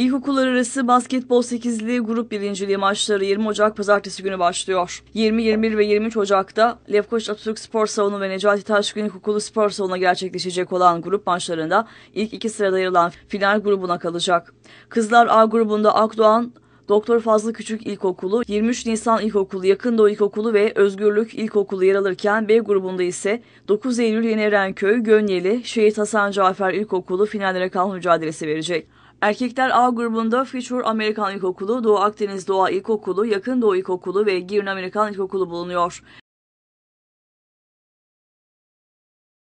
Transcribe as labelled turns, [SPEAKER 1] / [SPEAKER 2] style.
[SPEAKER 1] İlkokullar arası basketbol 8'li grup birinciliği maçları 20 Ocak pazartesi günü başlıyor. 20, 21 ve 23 Ocak'ta Lefkoş Atatürk Spor Salonu ve Necati Taşkın İlkokulu Spor Salonu'na gerçekleşecek olan grup maçlarında ilk iki sırada yer alan final grubuna kalacak. Kızlar A grubunda Akdoğan, Doktor Fazlı Küçük İlkokulu, 23 Nisan İlkokulu, Yakın Doğu İlkokulu ve Özgürlük İlkokulu yer alırken B grubunda ise 9 Eylül Yeni Erenköy, Gönyeli, Şehit Hasan Cafer İlkokulu finallere kalan mücadelesi verecek. Erkekler A grubunda Future Amerikan İlkokulu, Doğu Akdeniz Doğa İlkokulu, Yakın Doğu İlkokulu ve Girne Amerikan İlkokulu bulunuyor.